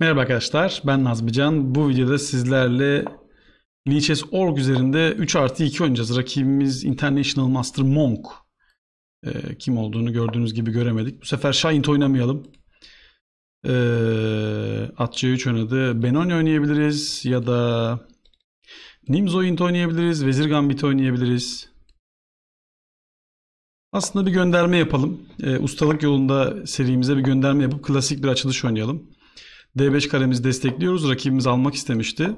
Merhaba arkadaşlar ben Nazmi Can. Bu videoda sizlerle Lichess.org üzerinde 3 artı 2 oynayacağız. Rakibimiz International Master Monk. Ee, kim olduğunu gördüğünüz gibi göremedik. Bu sefer Shahint oynamayalım. Ee, at C3 oynadı. Benoni oynayabiliriz ya da Nimzoint oynayabiliriz. Vezir Gambit oynayabiliriz. Aslında bir gönderme yapalım. Ee, ustalık yolunda serimize bir gönderme yapıp klasik bir açılış oynayalım. D5 karemizi destekliyoruz. Rakibimiz almak istemişti.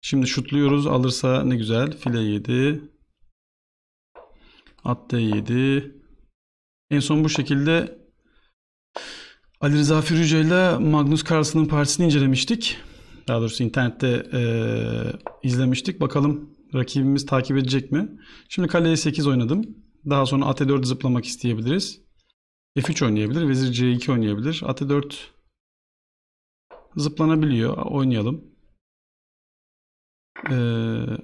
Şimdi şutluyoruz. Alırsa ne güzel. File 7. At D7. En son bu şekilde Ali Rıza Firuca ile Magnus Carlsen'ın partisini incelemiştik. Daha doğrusu internette e, izlemiştik. Bakalım rakibimiz takip edecek mi? Şimdi kaleye 8 oynadım. Daha sonra at 4 e zıplamak isteyebiliriz. F3 oynayabilir. Vezir C2 oynayabilir. At 4 e Zıplanabiliyor. Oynayalım. Ee,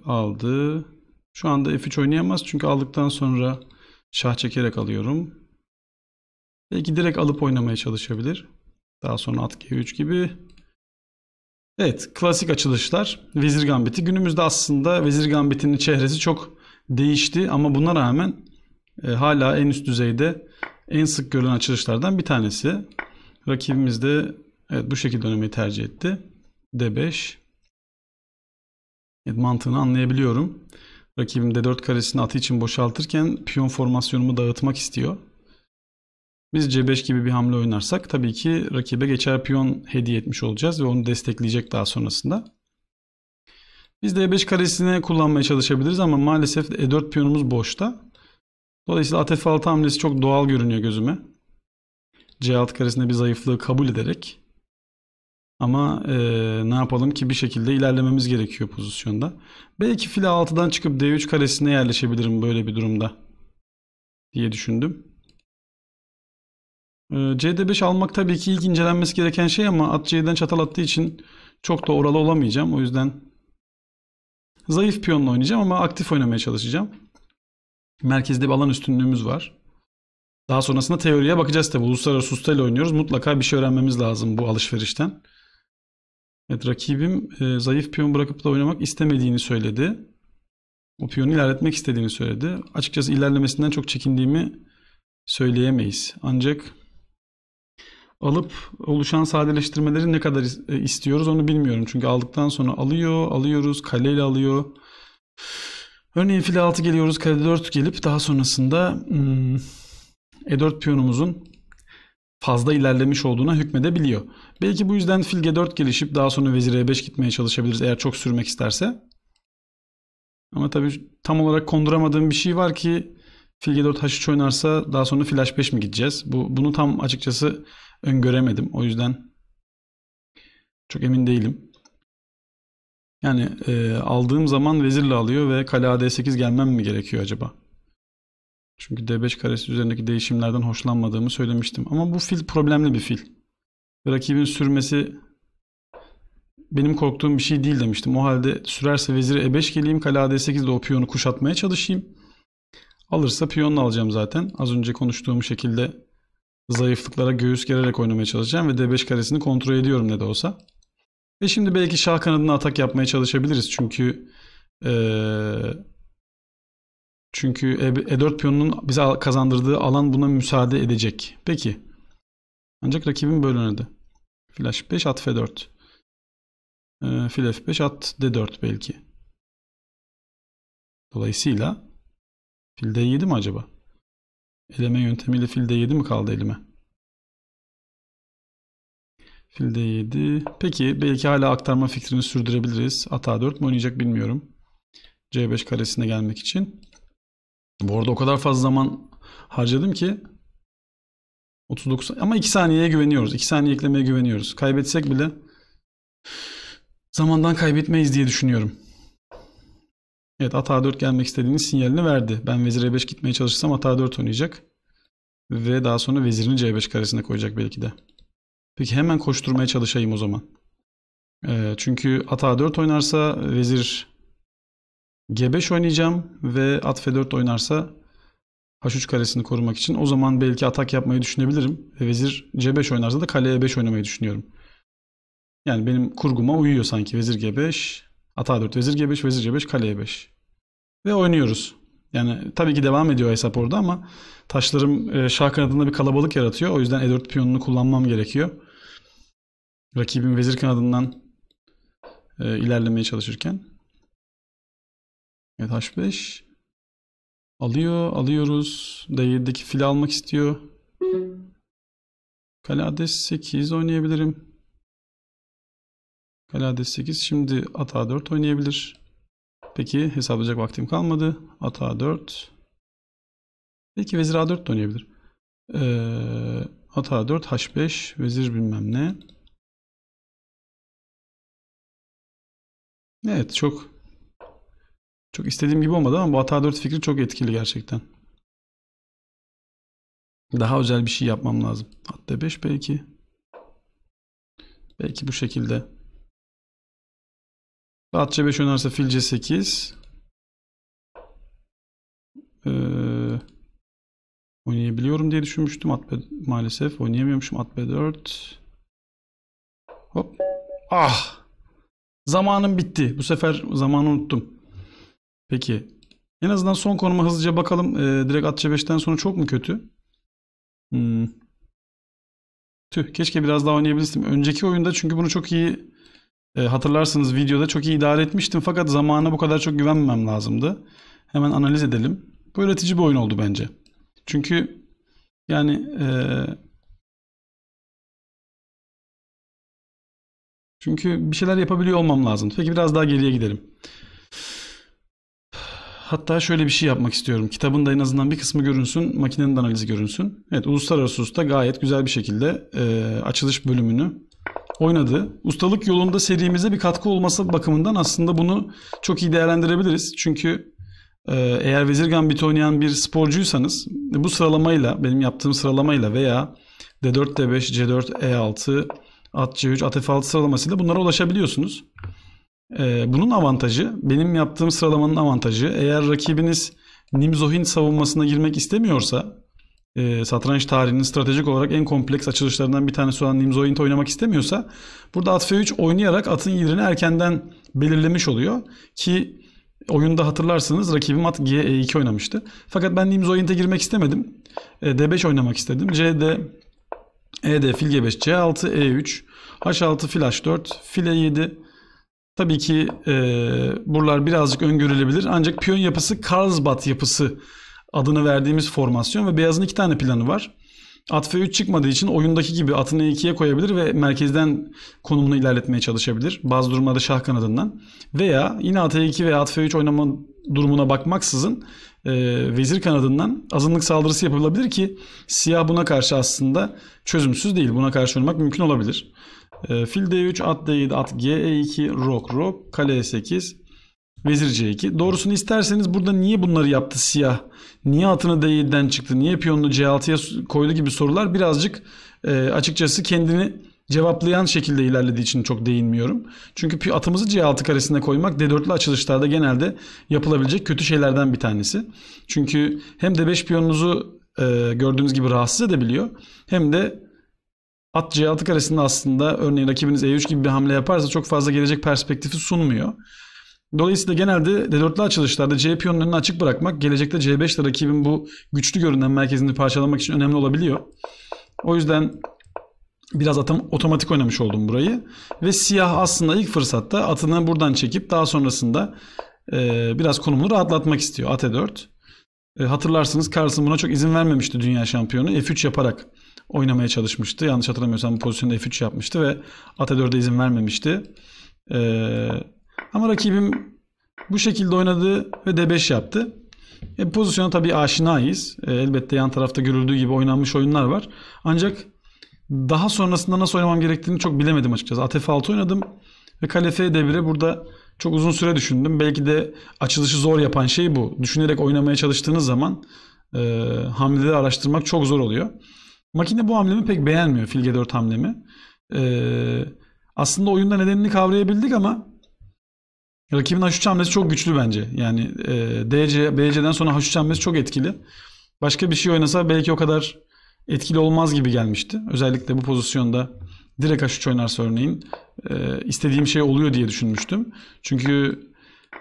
aldı. Şu anda F3 oynayamaz çünkü aldıktan sonra şah çekerek alıyorum. Belki direkt alıp oynamaya çalışabilir. Daha sonra at G3 gibi. Evet klasik açılışlar. Vezir Gambit'i. Günümüzde aslında Vezir Gambit'in çehresi çok değişti ama buna rağmen e, hala en üst düzeyde en sık görülen açılışlardan bir tanesi. Rakibimiz de Evet bu şekilde oynamayı tercih etti. D5. Evet, mantığını anlayabiliyorum. Rakibim D4 karesini atı için boşaltırken piyon formasyonumu dağıtmak istiyor. Biz C5 gibi bir hamle oynarsak tabii ki rakibe geçer piyon hediye etmiş olacağız ve onu destekleyecek daha sonrasında. Biz D5 karesini kullanmaya çalışabiliriz ama maalesef E4 piyonumuz boşta. Dolayısıyla at F6 hamlesi çok doğal görünüyor gözüme. C6 karesinde bir zayıflığı kabul ederek ama e, ne yapalım ki bir şekilde ilerlememiz gerekiyor pozisyonda. Belki file 6'dan çıkıp D3 karesine yerleşebilirim böyle bir durumda diye düşündüm. E, CD5 almak tabii ki ilk incelenmesi gereken şey ama at C'den çatal attığı için çok da oralı olamayacağım. O yüzden zayıf piyonla oynayacağım ama aktif oynamaya çalışacağım. Merkezde bir alan üstünlüğümüz var. Daha sonrasında teoriye bakacağız tabi. Uluslararası ustayla oynuyoruz. Mutlaka bir şey öğrenmemiz lazım bu alışverişten. Evet rakibim e, zayıf piyon bırakıp da oynamak istemediğini söyledi. O piyonu ilerletmek istediğini söyledi. Açıkçası ilerlemesinden çok çekindiğimi söyleyemeyiz. Ancak alıp oluşan sadeleştirmeleri ne kadar e, istiyoruz onu bilmiyorum. Çünkü aldıktan sonra alıyor, alıyoruz, kaleyle alıyor. Örneğin fil 6 geliyoruz, kale 4 gelip daha sonrasında hmm, e4 piyonumuzun fazla ilerlemiş olduğuna hükmedebiliyor. Belki bu yüzden fil g4 gelişip daha sonra vezir e5 gitmeye çalışabiliriz eğer çok sürmek isterse. Ama tabii tam olarak konduramadığım bir şey var ki fil g4 h3 oynarsa daha sonra fil h5 mi gideceğiz? Bu, bunu tam açıkçası öngöremedim. O yüzden çok emin değilim. Yani e, aldığım zaman vezirle alıyor ve kale ad8 gelmem mi gerekiyor acaba? Çünkü D5 karesi üzerindeki değişimlerden hoşlanmadığımı söylemiştim. Ama bu fil problemli bir fil. Rakibin sürmesi benim korktuğum bir şey değil demiştim. O halde sürerse veziri E5 geleyim. Kale d 8 de o piyonu kuşatmaya çalışayım. Alırsa piyonunu alacağım zaten. Az önce konuştuğum şekilde zayıflıklara göğüs gererek oynamaya çalışacağım ve D5 karesini kontrol ediyorum ne de olsa. Ve şimdi belki şah kanadına atak yapmaya çalışabiliriz. Çünkü ee, çünkü E4 e piyonunun bize kazandırdığı alan buna müsaade edecek. Peki. Ancak rakibim böyle oynadı. Fil H5 at F4. E, fil F5 at D4 belki. Dolayısıyla fil D7 mi acaba? Eleme yöntemiyle fil D7 mi kaldı elime? Fil D7. Peki belki hala aktarma fikrini sürdürebiliriz. At A4 mi oynayacak bilmiyorum. C5 karesine gelmek için. Bu arada o kadar fazla zaman harcadım ki 39 ama 2 saniyeye güveniyoruz. 2 saniye eklemeye güveniyoruz. Kaybetsek bile zamandan kaybetmeyiz diye düşünüyorum. Evet at A4 gelmek istediğinin sinyalini verdi. Ben vezir E5 gitmeye çalışırsam at A4 oynayacak. Ve daha sonra vezirini C5 karesine koyacak belki de. Peki hemen koşturmaya çalışayım o zaman. Ee, çünkü at A4 oynarsa vezir G5 oynayacağım ve at F4 oynarsa H3 karesini korumak için. O zaman belki atak yapmayı düşünebilirim. Ve vezir C5 oynarsa da kale E5 oynamayı düşünüyorum. Yani benim kurguma uyuyor sanki. Vezir G5, at A4, vezir G5, vezir C5, kale E5. Ve oynuyoruz. Yani tabii ki devam ediyor hesap orada ama taşlarım e, şah kanadında bir kalabalık yaratıyor. O yüzden E4 piyonunu kullanmam gerekiyor. Rakibim vezir kanadından e, ilerlemeye çalışırken. Evet H5. Alıyor. Alıyoruz. D7'deki fili almak istiyor. Kale AD8 oynayabilirim. Kale AD8. Şimdi at A4 oynayabilir. Peki hesaplayacak vaktim kalmadı. At A4. Peki vezir A4 de oynayabilir. Ee, at A4, H5, vezir bilmem ne. Evet çok çok istediğim gibi olmadı ama bu hata 4 fikri çok etkili gerçekten. Daha özel bir şey yapmam lazım. Hatta 5 belki. Belki bu şekilde. At C5 oynarsa fil C8. Ee, oynayabiliyorum diye düşünmüştüm. At B, maalesef oynayamıyormuşum. At B4. Hop. Ah. Zamanım bitti. Bu sefer zamanı unuttum. Peki. En azından son konuma hızlıca bakalım. Ee, direkt at C5'ten sonra çok mu kötü? Hmm. Tüh keşke biraz daha oynayabilsem. Önceki oyunda çünkü bunu çok iyi e, hatırlarsınız videoda çok iyi idare etmiştim. Fakat zamana bu kadar çok güvenmem lazımdı. Hemen analiz edelim. Bu üretici bir oyun oldu bence. Çünkü yani e, çünkü bir şeyler yapabiliyor olmam lazım. Peki biraz daha geriye gidelim. Hatta şöyle bir şey yapmak istiyorum. Kitabın da en azından bir kısmı görünsün, makinenin de analizi görünsün. Evet, uluslararası usta gayet güzel bir şekilde e, açılış bölümünü oynadı. Ustalık yolunda serimize bir katkı olması bakımından aslında bunu çok iyi değerlendirebiliriz. Çünkü e, eğer vezir gambit oynayan bir sporcuysanız bu sıralamayla, benim yaptığım sıralamayla veya D4, D5, C4, E6, At C3, At F6 sıralamasıyla bunlara ulaşabiliyorsunuz. Ee, bunun avantajı, benim yaptığım sıralamanın avantajı. Eğer rakibiniz Nimzohin savunmasına girmek istemiyorsa e, satranç tarihinin stratejik olarak en kompleks açılışlarından bir tanesi olan Nimzoint oynamak istemiyorsa burada at F3 oynayarak atın yerini erkenden belirlemiş oluyor ki oyunda hatırlarsınız rakibim at G 2 e oynamıştı. Fakat ben Nimzoint'e girmek istemedim. E, D5 oynamak istedim. Cd, Ed, fil G5 C6 E3 H6 fil H4 fil E7 Tabii ki e, buralar birazcık öngörülebilir. Ancak piyon yapısı Karlsbad yapısı adını verdiğimiz formasyon ve beyazın iki tane planı var. At F3 çıkmadığı için oyundaki gibi atını ikiye koyabilir ve merkezden konumunu ilerletmeye çalışabilir. Bazı durumlarda şah kanadından. Veya yine at E2 veya at F3 oynama durumuna bakmaksızın e, vezir kanadından azınlık saldırısı yapılabilir ki siyah buna karşı aslında çözümsüz değil. Buna karşı oynamak mümkün olabilir. Ee, e, fil D3, at D7, at GE2, rok rok, kale E8, vezir C2. Doğrusunu isterseniz burada niye bunları yaptı siyah? Niye atını D7'den çıktı? Niye piyonunu C6'ya koydu gibi sorular birazcık e, açıkçası kendini cevaplayan şekilde ilerlediği için çok değinmiyorum. Çünkü atımızı C6 karesine koymak D4'lü açılışlarda genelde yapılabilecek kötü şeylerden bir tanesi. Çünkü hem D5 piyonunuzu e, gördüğünüz gibi rahatsız edebiliyor hem de At C6 karesinde aslında örneğin rakibiniz E3 gibi bir hamle yaparsa çok fazla gelecek perspektifi sunmuyor. Dolayısıyla genelde D4'lü açılışlarda C piyonun önünü açık bırakmak gelecekte C5 ile rakibin bu güçlü görünen merkezini parçalamak için önemli olabiliyor. O yüzden biraz atam, otomatik oynamış oldum burayı. Ve siyah aslında ilk fırsatta atını buradan çekip daha sonrasında e, biraz konumunu rahatlatmak istiyor at E4. E, hatırlarsınız Carlsen buna çok izin vermemişti dünya şampiyonu. F3 yaparak oynamaya çalışmıştı. Yanlış hatırlamıyorsam bu pozisyonda F3 yapmıştı ve at 4e izin vermemişti. Ee, ama rakibim bu şekilde oynadı ve D5 yaptı. E, pozisyona tabii aşinayız. E, elbette yan tarafta görüldüğü gibi oynanmış oyunlar var. Ancak daha sonrasında nasıl oynamam gerektiğini çok bilemedim açıkçası. At F6 oynadım ve kale d 1e burada çok uzun süre düşündüm. Belki de açılışı zor yapan şey bu. Düşünerek oynamaya çalıştığınız zaman e, hamleleri araştırmak çok zor oluyor. Makine bu hamlemi pek beğenmiyor. Filge 4 hamlemi. Ee, aslında oyunda nedenini kavrayabildik ama rakibin Haşuç hamlesi çok güçlü bence. Yani e, DC, BC'den sonra Haşuç hamlesi çok etkili. Başka bir şey oynasa belki o kadar etkili olmaz gibi gelmişti. Özellikle bu pozisyonda direkt Haşuç oynarsa örneğin e, istediğim şey oluyor diye düşünmüştüm. Çünkü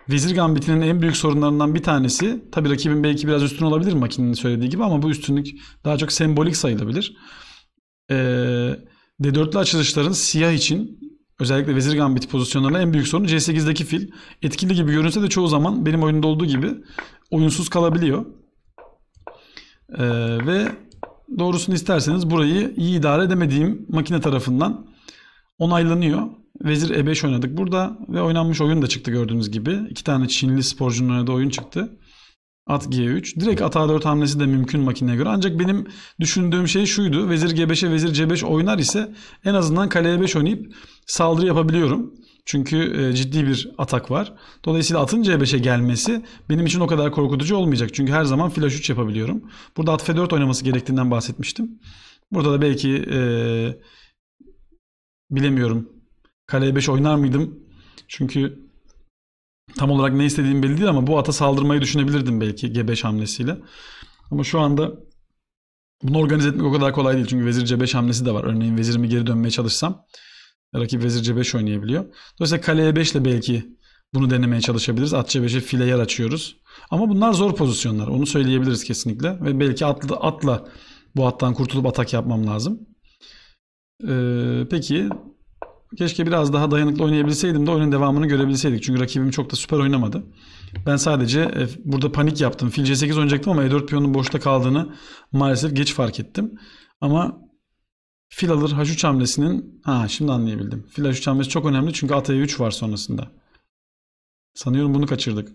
Vezir Gambit'inin en büyük sorunlarından bir tanesi tabi rakibin belki biraz üstün olabilir makinenin söylediği gibi ama bu üstünlük daha çok sembolik sayılabilir. Ee, D4'lü açılışların siyah için özellikle Vezir Gambit pozisyonlarında en büyük sorun C8'deki fil. Etkili gibi görünse de çoğu zaman benim oyunda olduğu gibi oyunsuz kalabiliyor. Ee, ve doğrusunu isterseniz burayı iyi idare edemediğim makine tarafından onaylanıyor. Vezir E5 oynadık burada ve oynanmış oyun da çıktı gördüğünüz gibi. İki tane Çinli sporcunun oynadığı oyun çıktı. At G3. Direkt at A4 hamlesi de mümkün makineye göre. Ancak benim düşündüğüm şey şuydu. Vezir G5'e vezir C5 oynar ise en azından kale E5 oynayıp saldırı yapabiliyorum. Çünkü e, ciddi bir atak var. Dolayısıyla atın C5'e gelmesi benim için o kadar korkutucu olmayacak. Çünkü her zaman flash 3 yapabiliyorum. Burada at F4 oynaması gerektiğinden bahsetmiştim. Burada da belki ee, bilemiyorum Kaleye 5 oynar mıydım? Çünkü tam olarak ne istediğim belli değil ama bu ata saldırmayı düşünebilirdim belki G5 hamlesiyle. Ama şu anda bunu organize etmek o kadar kolay değil. Çünkü vezir C5 hamlesi de var. Örneğin vezirimi geri dönmeye çalışsam rakip vezir C5 oynayabiliyor. Dolayısıyla kaleye 5 ile belki bunu denemeye çalışabiliriz. At C5'e file yer açıyoruz. Ama bunlar zor pozisyonlar. Onu söyleyebiliriz kesinlikle. Ve belki atla, atla bu hattan kurtulup atak yapmam lazım. Ee, peki Keşke biraz daha dayanıklı oynayabilseydim de oyunun devamını görebilseydik. Çünkü rakibim çok da süper oynamadı. Ben sadece e, burada panik yaptım. Fil C8 oynayacaktım ama E4 piyonun boşta kaldığını maalesef geç fark ettim. Ama fil alır H3 hamlesinin... Ha şimdi anlayabildim. Fil H3 hamlesi çok önemli çünkü at 3 e var sonrasında. Sanıyorum bunu kaçırdık.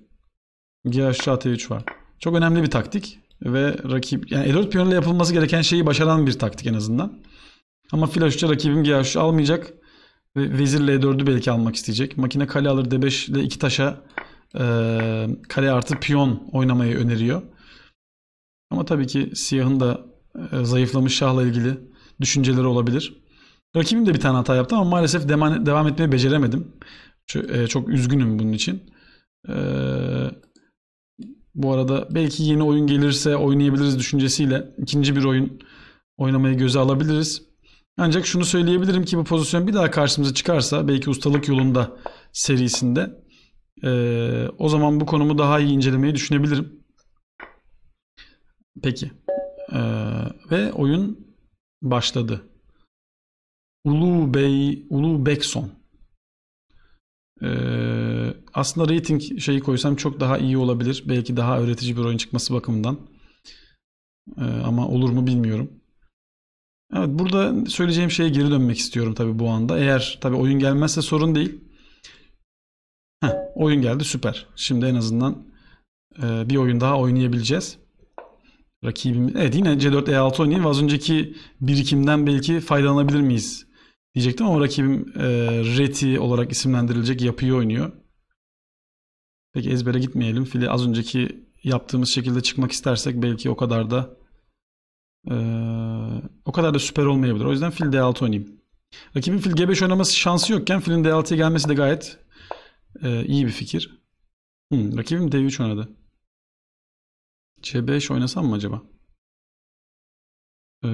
GH3 at 3 e var. Çok önemli bir taktik ve rakip yani E4 piyonuyla yapılması gereken şeyi başaran bir taktik en azından. Ama fil H3'e rakibim GH3 almayacak. Ve vezir L4'ü belki almak isteyecek. Makine kale alır D5 ile iki taşa e, kale artı piyon oynamayı öneriyor. Ama tabii ki siyahın da e, zayıflamış şahla ilgili düşünceleri olabilir. Rakibim de bir tane hata yaptı ama maalesef devam, devam etmeyi beceremedim. Şu, e, çok üzgünüm bunun için. E, bu arada belki yeni oyun gelirse oynayabiliriz düşüncesiyle ikinci bir oyun oynamayı göze alabiliriz. Ancak şunu söyleyebilirim ki bu pozisyon bir daha karşımıza çıkarsa belki ustalık yolunda serisinde ee, o zaman bu konumu daha iyi incelemeyi düşünebilirim. Peki. Ee, ve oyun başladı. Ulu Bey, Ulu Bekson. Ee, aslında rating şeyi koysam çok daha iyi olabilir. Belki daha öğretici bir oyun çıkması bakımından. Ee, ama olur mu bilmiyorum. Evet burada söyleyeceğim şeye geri dönmek istiyorum tabii bu anda. Eğer tabii oyun gelmezse sorun değil. Heh, oyun geldi süper. Şimdi en azından e, bir oyun daha oynayabileceğiz. rakibim. evet yine C4 E6 oynayayım. Az önceki birikimden belki faydalanabilir miyiz diyecektim ama rakibim e, Reti olarak isimlendirilecek yapıyı oynuyor. Peki ezbere gitmeyelim. Fili az önceki yaptığımız şekilde çıkmak istersek belki o kadar da e, o kadar da süper olmayabilir. O yüzden fil D6 oynayayım. Rakibin fil G5 oynaması şansı yokken filin D6'ya gelmesi de gayet e, iyi bir fikir. Hmm, rakibim D3 oynadı. C5 oynasam mı acaba? Ee,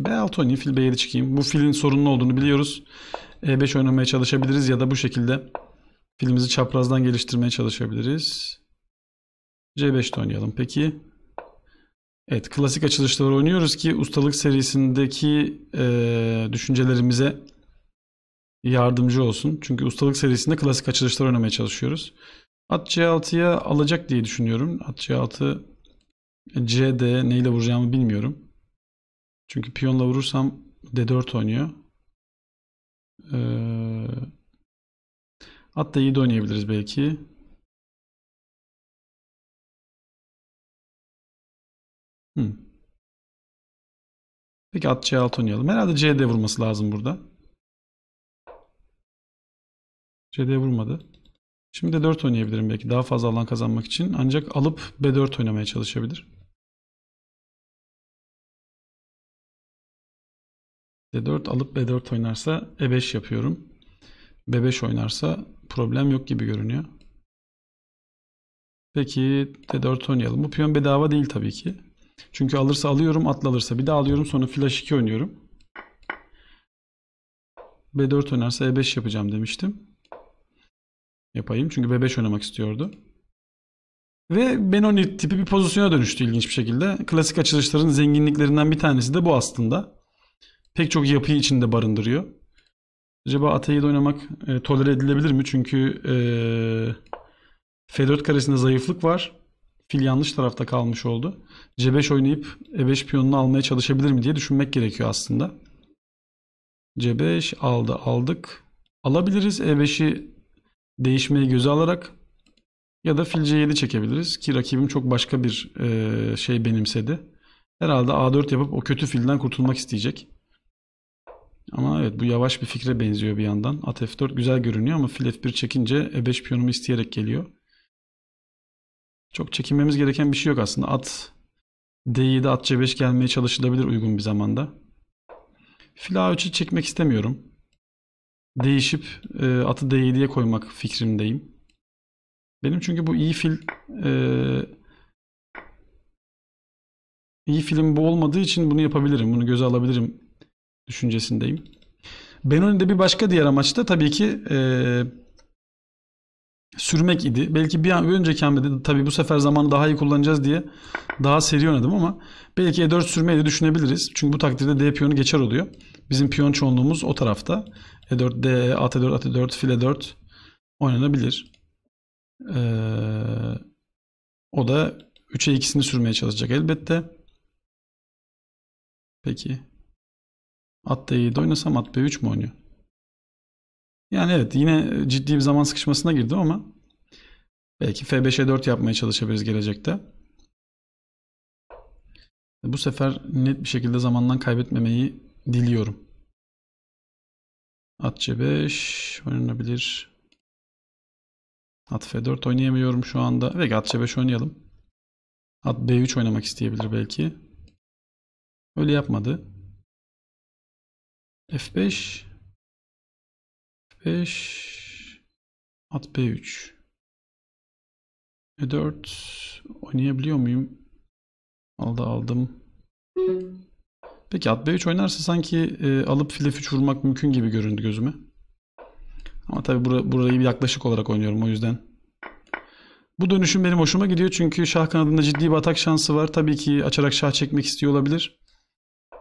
B6 oynayayım. Fil B7 çıkayım. Bu filin sorunlu olduğunu biliyoruz. E5 oynamaya çalışabiliriz ya da bu şekilde filimizi çaprazdan geliştirmeye çalışabiliriz. C5'te oynayalım. Peki Evet klasik açılışlar oynuyoruz ki ustalık serisindeki e, düşüncelerimize yardımcı olsun. Çünkü ustalık serisinde klasik açılışlar oynamaya çalışıyoruz. At C6'ya alacak diye düşünüyorum. At C6 CD neyle vuracağımı bilmiyorum. Çünkü piyonla vurursam D4 oynuyor. Ee, at D7 oynayabiliriz belki. Hmm. Peki at C6 oynayalım. Herhalde CD vurması lazım burada. CD vurmadı. Şimdi de 4 oynayabilirim belki daha fazla alan kazanmak için. Ancak alıp B4 oynamaya çalışabilir. D4 alıp B4 oynarsa E5 yapıyorum. B5 oynarsa problem yok gibi görünüyor. Peki D4 oynayalım. Bu piyon bedava değil tabii ki. Çünkü alırsa alıyorum, atla alırsa bir daha alıyorum. Sonra flash 2 oynuyorum. B4 oynarsa E5 yapacağım demiştim. Yapayım çünkü B5 oynamak istiyordu. Ve Benoni tipi bir pozisyona dönüştü ilginç bir şekilde. Klasik açılışların zenginliklerinden bir tanesi de bu aslında. Pek çok yapıyı içinde barındırıyor. Acaba Atey'i de oynamak e, tolere edilebilir mi? Çünkü e, F4 karesinde zayıflık var fil yanlış tarafta kalmış oldu. C5 oynayıp E5 piyonunu almaya çalışabilir mi diye düşünmek gerekiyor aslında. C5 aldı aldık. Alabiliriz E5'i değişmeye göze alarak ya da fil C7 çekebiliriz ki rakibim çok başka bir e, şey benimsedi. Herhalde A4 yapıp o kötü filden kurtulmak isteyecek. Ama evet bu yavaş bir fikre benziyor bir yandan. At F4 güzel görünüyor ama fil F1 çekince E5 piyonumu isteyerek geliyor. Çok çekinmemiz gereken bir şey yok aslında. At D7 at C5 gelmeye çalışılabilir uygun bir zamanda. Fil A3'ü çekmek istemiyorum. Değişip e, atı D7'ye koymak fikrimdeyim. Benim çünkü bu iyi fil e, iyi filim bu olmadığı için bunu yapabilirim. Bunu göze alabilirim düşüncesindeyim. Benoni'de bir başka diğer amaç da tabii ki eee sürmek idi. Belki bir an önce önceki tabii bu sefer zamanı daha iyi kullanacağız diye daha seri oynadım ama belki E4 sürmeyi de düşünebiliriz. Çünkü bu takdirde D piyonu geçer oluyor. Bizim piyon çoğunluğumuz o tarafta. E4, D, at 4 at 4 file 4 oynanabilir. Ee, o da 3'e 2'sini sürmeye çalışacak elbette. Peki. At D7 oynasam at B3 mi oynuyor? Yani evet yine e, ciddi bir zaman sıkışmasına girdim ama belki f 5 e 4 yapmaya çalışabiliriz gelecekte. Bu sefer net bir şekilde zamandan kaybetmemeyi diliyorum. At C5 oynanabilir. At F4 oynayamıyorum şu anda. Ve at C5 oynayalım. At B3 oynamak isteyebilir belki. Öyle yapmadı. F5 5 at B3 E4 oynayabiliyor muyum? Aldı aldım. Peki at B3 oynarsa sanki e, alıp file 3 vurmak mümkün gibi göründü gözüme. Ama tabi bura, burayı bir yaklaşık olarak oynuyorum o yüzden. Bu dönüşüm benim hoşuma gidiyor çünkü şah kanadında ciddi bir atak şansı var. Tabii ki açarak şah çekmek istiyor olabilir.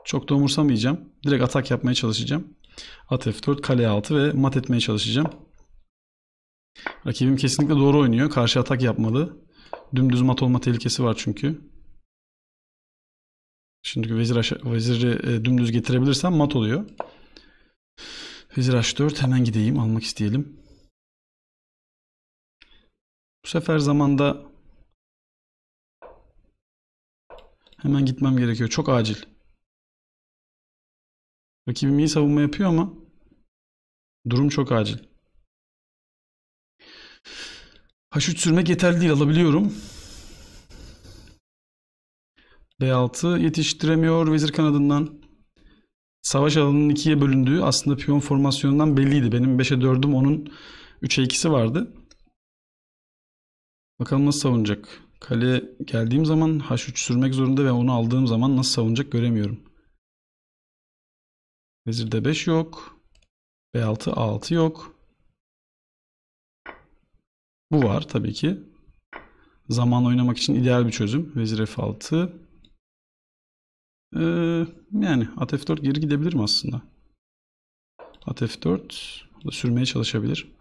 Çok da umursamayacağım. Direkt atak yapmaya çalışacağım. At F4, kale 6 ve mat etmeye çalışacağım. Rakibim kesinlikle doğru oynuyor. Karşı atak yapmalı. Dümdüz mat olma tehlikesi var çünkü. Şimdi vezir veziri e, dümdüz getirebilirsem mat oluyor. Vezir H4 hemen gideyim almak isteyelim. Bu sefer zamanda hemen gitmem gerekiyor. Çok acil. Rakibim iyi savunma yapıyor ama durum çok acil. H3 sürmek yeterli değil alabiliyorum. B6 yetiştiremiyor vezir kanadından. Savaş alanının ikiye bölündüğü aslında piyon formasyonundan belliydi. Benim 5'e 4'üm onun 3'e 2'si vardı. Bakalım nasıl savunacak. Kale geldiğim zaman H3 sürmek zorunda ve onu aldığım zaman nasıl savunacak göremiyorum. Vezirde 5 yok. B6 A6 yok. Bu var tabii ki. Zaman oynamak için ideal bir çözüm. Vezir F6. Ee, yani at F4 geri gidebilir mi aslında. At F4 da sürmeye çalışabilir.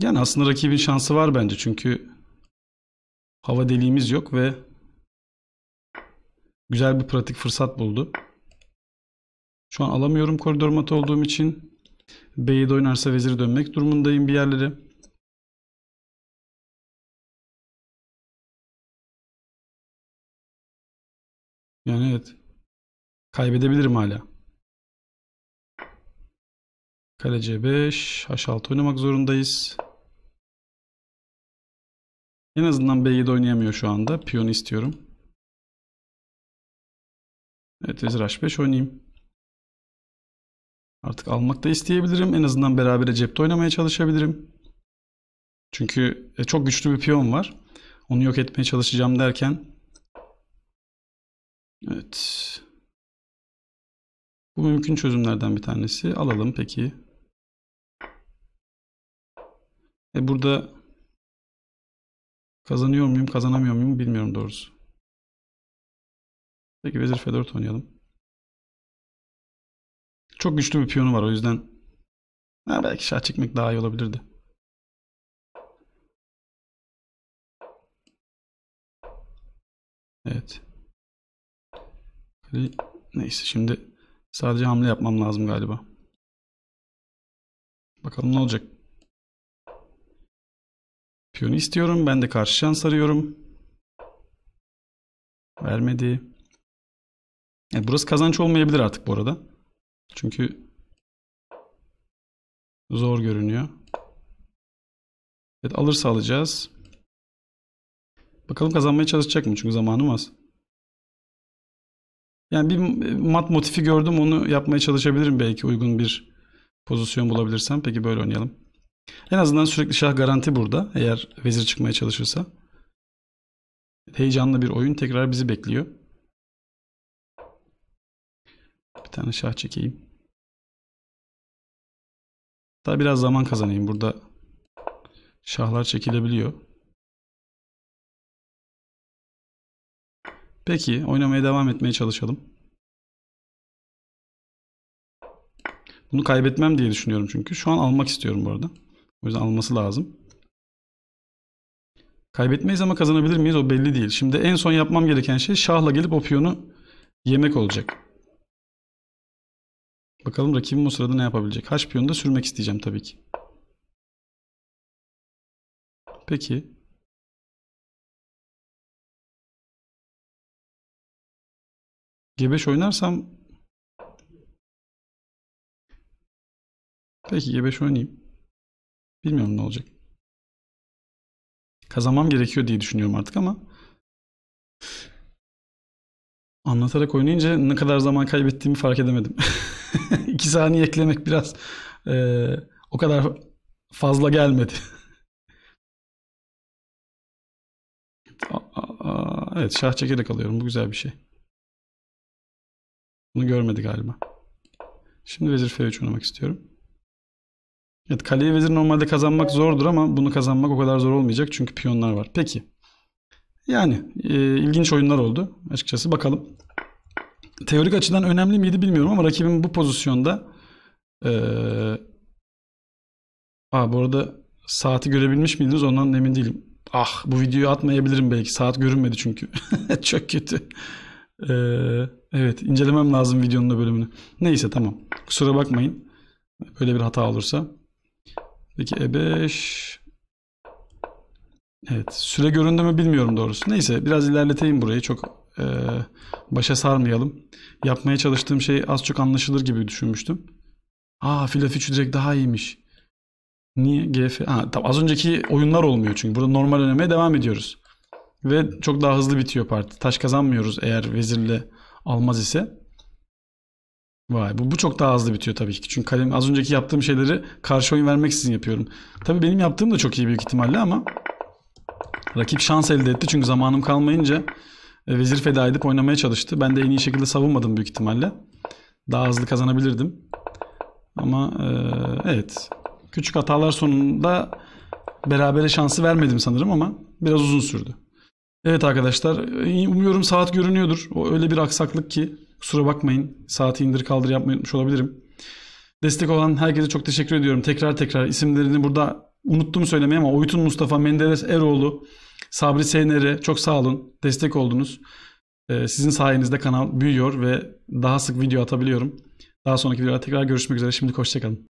Yani aslında rakibin şansı var bence çünkü hava deliğimiz yok ve güzel bir pratik fırsat buldu. Şu an alamıyorum koridor mat olduğum için. B'yi de oynarsa veziri dönmek durumundayım bir yerlere. Yani evet. Kaybedebilirim hala. Kale C5. H6 oynamak zorundayız. En azından B7 oynayamıyor şu anda. Piyon istiyorum. Evet vezir h5 oynayayım. Artık almak da isteyebilirim. En azından berabere cepte oynamaya çalışabilirim. Çünkü e, çok güçlü bir piyon var. Onu yok etmeye çalışacağım derken. Evet. Bu mümkün çözümlerden bir tanesi. Alalım peki. E burada kazanıyor muyum kazanamıyor muyum bilmiyorum doğrusu. Peki vezir f4 oynayalım. Çok güçlü bir piyonu var o yüzden ha, belki şah çekmek daha iyi olabilirdi. Evet. Neyse şimdi sadece hamle yapmam lazım galiba. Bakalım ne olacak. Piyonu istiyorum. Ben de karşı şans arıyorum. Vermedi. Yani e, burası kazanç olmayabilir artık bu arada. Çünkü zor görünüyor. Evet alırsa alacağız. Bakalım kazanmaya çalışacak mı? Çünkü zamanım az. Yani bir mat motifi gördüm. Onu yapmaya çalışabilirim belki uygun bir pozisyon bulabilirsem. Peki böyle oynayalım. En azından sürekli şah garanti burada. Eğer vezir çıkmaya çalışırsa. Heyecanlı bir oyun tekrar bizi bekliyor. Bir tane şah çekeyim. Daha biraz zaman kazanayım. Burada şahlar çekilebiliyor. Peki oynamaya devam etmeye çalışalım. Bunu kaybetmem diye düşünüyorum çünkü. Şu an almak istiyorum bu arada. O yüzden alması lazım. Kaybetmeyiz ama kazanabilir miyiz o belli değil. Şimdi en son yapmam gereken şey şahla gelip o piyonu yemek olacak. Bakalım rakibim o sırada ne yapabilecek. H piyonu da sürmek isteyeceğim tabii ki. Peki. G5 oynarsam Peki G5 oynayayım. Bilmiyorum ne olacak. Kazanmam gerekiyor diye düşünüyorum artık ama anlatarak oynayınca ne kadar zaman kaybettiğimi fark edemedim. iki saniye eklemek biraz e, o kadar fazla gelmedi. evet şah çekerek alıyorum. Bu güzel bir şey. Bunu görmedi galiba. Şimdi vezir f3 oynamak istiyorum. Evet kaleyi vezir normalde kazanmak zordur ama bunu kazanmak o kadar zor olmayacak çünkü piyonlar var. Peki. Yani e, ilginç oyunlar oldu açıkçası. Bakalım teorik açıdan önemli miydi bilmiyorum ama rakibim bu pozisyonda ee, aa, bu arada saati görebilmiş miydiniz ondan emin değilim. Ah bu videoyu atmayabilirim belki. Saat görünmedi çünkü. Çok kötü. Ee, evet incelemem lazım videonun da bölümünü. Neyse tamam. Kusura bakmayın. Böyle bir hata olursa. Peki E5. Evet süre göründü mü bilmiyorum doğrusu. Neyse biraz ilerleteyim burayı. Çok e, başa sarmayalım. Yapmaya çalıştığım şey az çok anlaşılır gibi düşünmüştüm. Aa fil 3 direkt daha iyiymiş. Niye GF? Ha, tamam, az önceki oyunlar olmuyor çünkü. Burada normal oynamaya devam ediyoruz. Ve çok daha hızlı bitiyor parti. Taş kazanmıyoruz eğer vezirle almaz ise. Vay bu, bu çok daha hızlı bitiyor tabii ki. Çünkü kalem az önceki yaptığım şeyleri karşı oyun vermek için yapıyorum. Tabii benim yaptığım da çok iyi büyük ihtimalle ama rakip şans elde etti. Çünkü zamanım kalmayınca e, vezir feda edip oynamaya çalıştı. Ben de en iyi şekilde savunmadım büyük ihtimalle. Daha hızlı kazanabilirdim. Ama e, evet. Küçük hatalar sonunda berabere şansı vermedim sanırım ama biraz uzun sürdü. Evet arkadaşlar e, umuyorum saat görünüyordur. O öyle bir aksaklık ki kusura bakmayın. Saati indir kaldır yapmayı olabilirim. Destek olan herkese çok teşekkür ediyorum. Tekrar tekrar isimlerini burada unuttum söylemeye ama Oytun Mustafa, Menderes Eroğlu, Sabri Seyner'e çok sağ olun. Destek oldunuz. Ee, sizin sayenizde kanal büyüyor ve daha sık video atabiliyorum. Daha sonraki videolarda tekrar görüşmek üzere. Şimdi hoşçakalın.